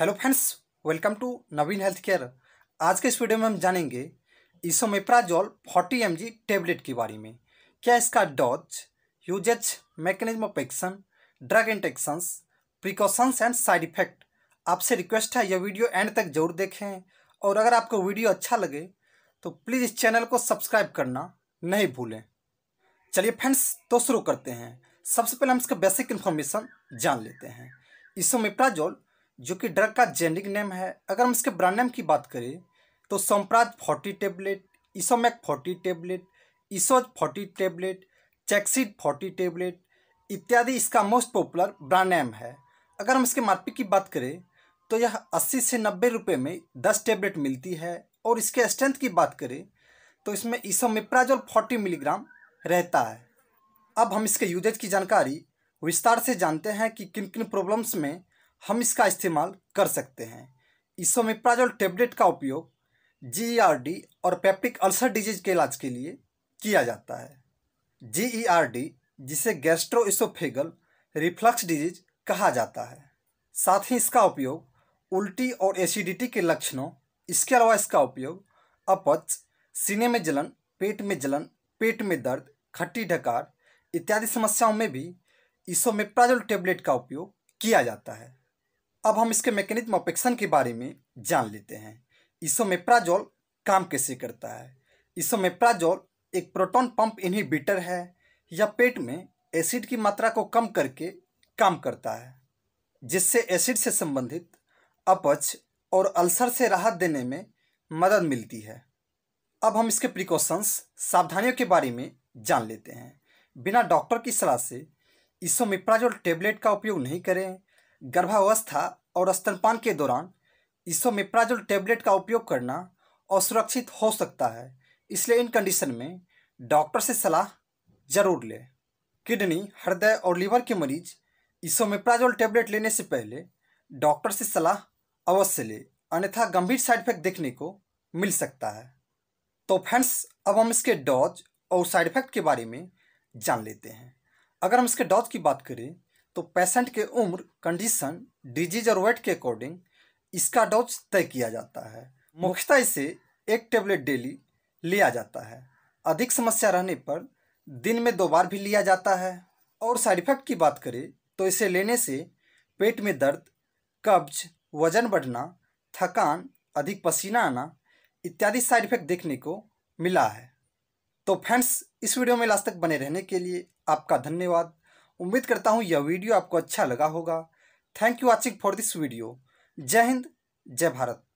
hello friends welcome to Naveen health care आज के इस वीडियो में हम जानेंगे इसोमेप्राजोल 40 एम टेबलेट के बारे में क्या इसका dose uses mechanism of action drug interactions precautions and side effect आपसे रिक्वेस्ट है यह वीडियो एंड तक जरूर देखें और अगर आपको वीडियो अच्छा लगे तो प्लीज़ इस चैनल को सब्सक्राइब करना नहीं भूलें चलिए फ्रेंड्स तो शुरू करते हैं सबसे पहले हम इसका बेसिक इन्फॉर्मेशन जान लेते हैं इसोमेप्राजोल जो कि ड्रग का जेनरिक नेम है अगर हम इसके ब्रांड नेम की बात करें तो Sompraz forty tablet Esomac forty tablet Esoz forty tablet चैक्सिड फोर्टी टेबलेट इत्यादि इसका मोस्ट पॉपुलर ब्रांड नेम है अगर हम इसके मार्केट की बात करें तो यह अस्सी से नब्बे रुपये में दस टेबलेट मिलती है और इसके स्ट्रेंथ की बात करें तो इसमें इसोमिप्राजोल फोर्टी मिलीग्राम रहता है अब हम इसके यूजेज की जानकारी विस्तार से जानते हैं कि किन किन प्रॉब्लम्स में हम इसका इस्तेमाल कर सकते हैं इसोमिप्राजोल टेबलेट का उपयोग जी e और पेप्टिक अल्सर डिजीज के इलाज के लिए किया जाता है जी e जिसे गैस्ट्रोइसोफेगल रिफ्लक्स डिजीज कहा जाता है साथ ही इसका उपयोग उल्टी और एसिडिटी के लक्षणों इसके अलावा इसका उपयोग अपच सीने में जलन पेट में जलन पेट में दर्द खट्टी ढकार इत्यादि समस्याओं में भी इसोमेप्राजोल टेबलेट का उपयोग किया जाता है अब हम इसके मैकेनिज्म ऑफ एक्शन के बारे में जान लेते हैं इसोमेप्राजोल काम कैसे करता है इसोमेप्राजोल एक प्रोटॉन पंप इनहिबिटर है या पेट में एसिड की मात्रा को कम करके काम करता है जिससे एसिड से संबंधित अपच और अल्सर से राहत देने में मदद मिलती है अब हम इसके प्रिकॉशंस सावधानियों के बारे में जान लेते हैं बिना डॉक्टर की सलाह से इसोमिप्राजोल टेबलेट का उपयोग नहीं करें गर्भावस्था और स्तनपान के दौरान इसोमेप्राजोल टेबलेट का उपयोग करना असुरक्षित हो सकता है इसलिए इन कंडीशन में डॉक्टर से सलाह जरूर लें किडनी हृदय और लीवर के मरीज इसोमिप्राजोल टेबलेट लेने से पहले डॉक्टर से सलाह अवश्य लें अन्यथा गंभीर साइड इफेक्ट देखने को मिल सकता है तो फ्रेंड्स अब हम इसके डॉज और साइड इफेक्ट के बारे में जान लेते हैं अगर हम इसके डॉज की बात करें तो पेशेंट के उम्र कंडीशन डिजीज और वेट के अकॉर्डिंग इसका डोज तय किया जाता है मुख्यतः इसे एक टेबलेट डेली लिया जाता है अधिक समस्या रहने पर दिन में दो बार भी लिया जाता है और साइड इफेक्ट की बात करें तो इसे लेने से पेट में दर्द कब्ज वजन बढ़ना थकान अधिक पसीना आना इत्यादि साइड इफेक्ट देखने को मिला है तो फ्रेंड्स इस वीडियो में लास्ट तक बने रहने के लिए आपका धन्यवाद उम्मीद करता हूँ यह वीडियो आपको अच्छा लगा होगा thank you watching for this video जय हिंद जय भारत